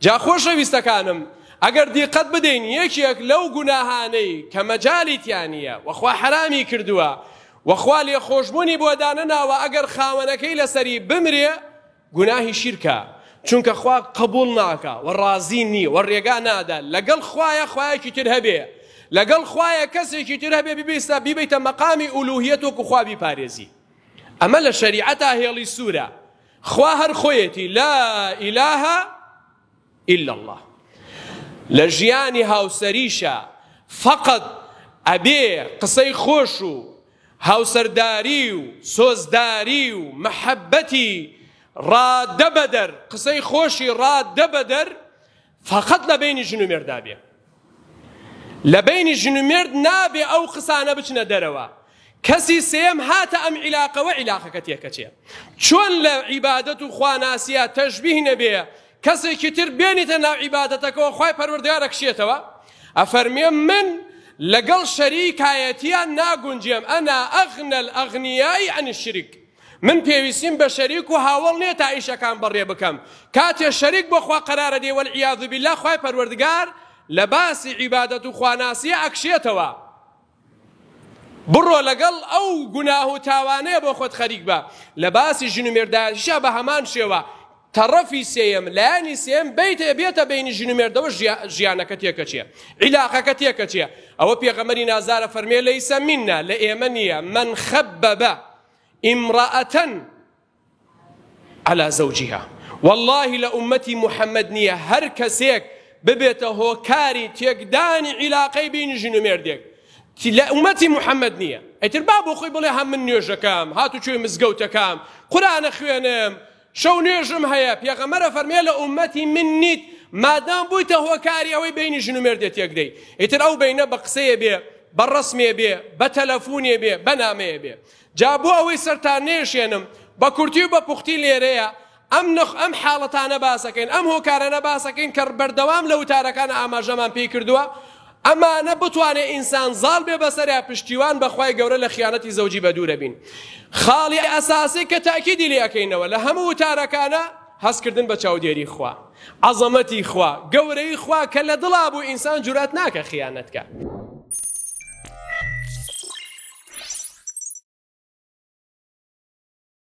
جا خۆشەویستەکانم ئەگەر دیقەت بدەین یەکیەک لەو گوناهانەی کە مەجای تیانە وەخوا حرامی کردووە وەخوا لێ خۆشببوونی بۆدانە ناوە ئەگەر خاوەنەکەی لەسەری بمرێ گوناهی شیرکە چونکە خوا قبول ناکە و ڕازی نی و ڕێگا نادا لەگەڵ خویە خویەکی تر هەبێ لەگەڵ خویە کەسێکی تر هەبێ ببیستا بیبیتە مەقامی ئولوهیەت و کوخوابی پارێزی ئەمە لە شریعەتا هێڵی سوورە خوا هەر خۆیەتی لا ئیلاها إلا الله لجياني هاو سريشا فقط أبي قصي خوشو هاو سرداريو سوزداريو محبتي راد دبدر قصي خوشي راد دبدر فقط لە جنومير دابي و مێردابێ لە بینی ژن و مێرد نابێ ئەو قسانە بچنە دەرەوە کەسی سێم هاتە ئەم عیلاقەوە عیلاقەکە تێکەچێ چۆن لە عیبادەت کەسێکی تر بێنیتە ناوعیباەتەکەەوە خی پەروەردیارە کشێتەوە ئەفەرمێ من لەگەڵ شەریکایەتیان ناگونجێم ئەنا ئەغنل ئەغنیایی ئەنی شریک من پێویستیم بە شەریک و هاوڵ نێ تا ئیشەکان بەڕێ بکەم کاتێ شەریک بەخوا قەرارە دێوەل یاذبی لا خی پەروەردگار لە باسی عیبادەت و خواناسی ئەکشێتەوە بڕۆ لەگەڵ ئەو گوناه و تاوانەیە بۆ خۆت خەریک بە لە باسی ژن و مێرداشە بە هەمان شێوە تەڕەفی سێم لایانی سێم بیت بێتە بینی ژین و مێردەوە ژیانەکە تێکە علاقه عیلاقەکە تێکە او ئەوە پێغەمەری نازارە فەرمێ لە ئیسەمیننا من خبب امراه على زوجها والله لامتي ئومەتی محەممەد نییە هەر کەسێک ببێتە هۆکاری تێکدانی عیلاقەی بینی ژین و مێردێک لە محمد محەممەد نییە ئەتر با بۆ خۆی بڵێ هەم من نوێژەکەم هاتوچێ مزگەوتەکەم شەو نوێژم هەیە پێغەمەرە فەرمێ لە عومەتی من نیت مادام بوویتە هۆکاری ئەوەی بینی ژن و مێردێت یەکدەی ئیتر ئەو بینە بە قسەیە بێ بە ڕسمێ بێ بە تەلەفۆنیە بێ بەنامەیە بێ جابوو ئەوەی سەرتان نێشێنم بە کورتی و بە پوختی لێرەیە ئەم نخ ئەم حاڵەتانە باسەکەین ئەم هۆکارانە باسەکەین کە بەردەوام لە وتارەکانە ئاماژەمان پێی کردووە ئەمانە بتوانێت ئینسان زال بێ بەسەریا پشتیوان بەخوای گەورە لە خیانەتی زەوجی بە دوورە بین. خاڵی ئەساسی کە تاکیدی لەکەینەوە لە هەموو تارەکانە هەستکردن بە چاودێری خوا. عەزەمەتی خوا گەورەی خوا کە لە دڵا بوو ئینسان جورات ناکە خیانەتکە.